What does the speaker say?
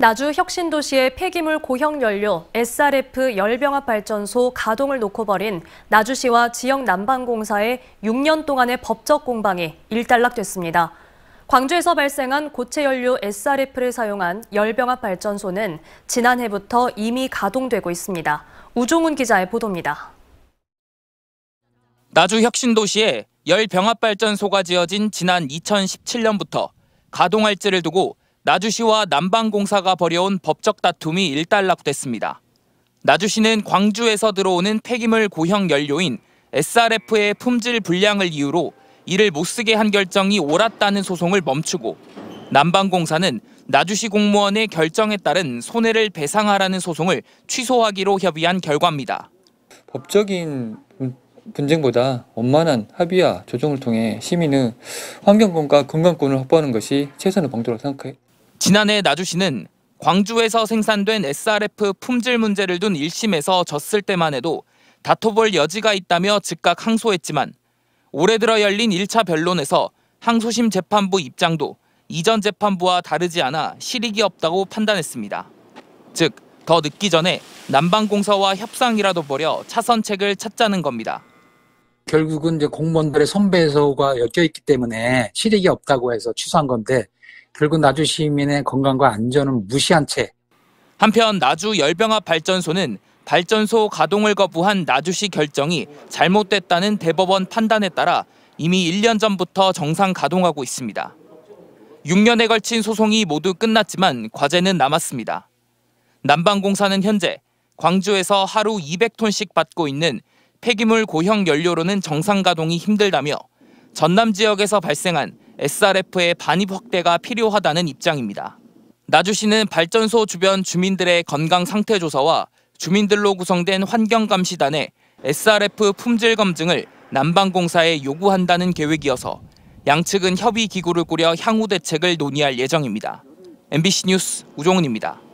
나주 혁신도시의 폐기물 고형연료 SRF 열병합발전소 가동을 놓고 벌인 나주시와 지역 난방공사의 6년 동안의 법적 공방이 일단락됐습니다. 광주에서 발생한 고체연료 SRF를 사용한 열병합발전소는 지난해부터 이미 가동되고 있습니다. 우종훈 기자의 보도입니다. 나주 혁신도시에 열병합발전소가 지어진 지난 2017년부터 가동할지를 두고 나주시와 남방공사가 벌여온 법적 다툼이 일단락됐습니다. 나주시는 광주에서 들어오는 폐기물 고형 연료인 SRF의 품질 불량을 이유로 이를 못쓰게 한 결정이 옳았다는 소송을 멈추고 남방공사는 나주시 공무원의 결정에 따른 손해를 배상하라는 소송을 취소하기로 협의한 결과입니다. 법적인 분쟁보다 원만한 합의와 조정을 통해 시민은 환경권과 건강권을 확보하는 것이 최선의 방도라고 생각해 요 지난해 나주 시는 광주에서 생산된 SRF 품질 문제를 둔 1심에서 졌을 때만 해도 다퉈볼 여지가 있다며 즉각 항소했지만 올해 들어 열린 1차 변론에서 항소심 재판부 입장도 이전 재판부와 다르지 않아 실익이 없다고 판단했습니다. 즉, 더 늦기 전에 남방공사와 협상이라도 벌여 차선책을 찾자는 겁니다. 결국은 이제 공무원들의 선배소가 엮여있기 때문에 실익이 없다고 해서 취소한 건데 결국 나주 시민의 건강과 안전은 무시한 채. 한편 나주 열병합 발전소는 발전소 가동을 거부한 나주시 결정이 잘못됐다는 대법원 판단에 따라 이미 1년 전부터 정상 가동하고 있습니다. 6년에 걸친 소송이 모두 끝났지만 과제는 남았습니다. 남방공사는 현재 광주에서 하루 200톤씩 받고 있는 폐기물 고형 연료로는 정상 가동이 힘들다며 전남 지역에서 발생한 SRF의 반입 확대가 필요하다는 입장입니다. 나주시는 발전소 주변 주민들의 건강 상태 조사와 주민들로 구성된 환경감시단의 SRF 품질 검증을 남방공사에 요구한다는 계획이어서 양측은 협의 기구를 꾸려 향후 대책을 논의할 예정입니다. MBC 뉴스 우종훈입니다.